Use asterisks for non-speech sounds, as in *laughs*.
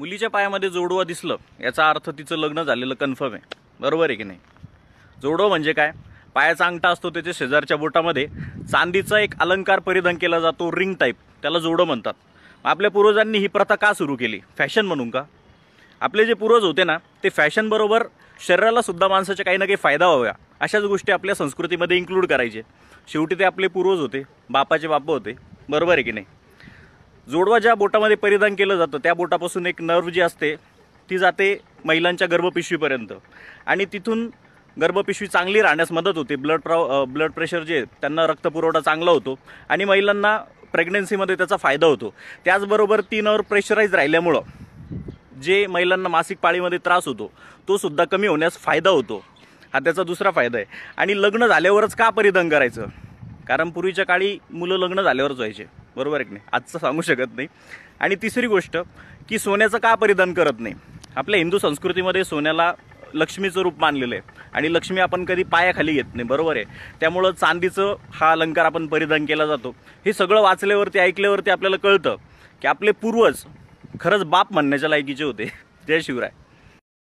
मुलीच्या पायामध्ये जोडवं दिसलं याचा अर्थ तिचं लग्न झालेलं कन्फर्म आहे बरोबर आहे की नाही जोडवं म्हणजे काय पायाचा अंगठा असतो त्याच्या शेजारच्या बोटामध्ये चांदीचा एक अलंकार परिधान केला जातो रिंग टाईप त्याला जोडं म्हणतात आपल्या पूर्वजांनी ही प्रथा का सुरू केली फॅशन म्हणून का आपले जे पूर्वज होते ना ते फॅशनबरोबर शरीराला सुद्धा माणसाच्या काही ना काही फायदा व्हाव्या अशाच गोष्टी आपल्या संस्कृतीमध्ये इन्क्लूड करायचे शेवटी ते आपले पूर्वज होते बापाचे बाप होते बरोबर आहे की नाही जोडवा ज्या बोटामध्ये परिधान केलं जातं त्या बोटापासून एक नर्व जी असते ती जाते महिलांच्या गर्भपिशवीपर्यंत आणि तिथून गर्भपिशवी चांगली राहण्यास मदत होते ब्लड प्र ब्लड प्रेशर जे त्यांना रक्तपुरवठा चांगला होतो आणि महिलांना प्रेग्नन्सीमध्ये त्याचा फायदा होतो त्याचबरोबर ती नर्व प्रेशराईज राहिल्यामुळं जे महिलांना मासिक पाळीमध्ये त्रास होतो तो सुद्धा कमी होण्यास फायदा होतो हा त्याचा दुसरा फायदा आहे आणि लग्न झाल्यावरच का परिधान करायचं कारण पूर्वीच्या काळी मुलं लग्न झाल्यावरच व्हायचे बरोबर आहे की नाही आजचं सांगू शकत नाही आणि तिसरी गोष्ट की सोन्याचं का परिधान करत नाही आपल्या हिंदू संस्कृतीमध्ये सोन्याला लक्ष्मीचं रूप मानलेलं आहे आणि लक्ष्मी आपण कधी पायाखाली येत नाही बरोबर आहे त्यामुळं चांदीचं हा अलंकार आपण परिधान केला जातो हे सगळं वाचल्यावरती ऐकल्यावरती आपल्याला कळतं की आपले पूर्वज खरंच बाप म्हणण्याच्या लायकीचे होते *laughs* जय शिवराय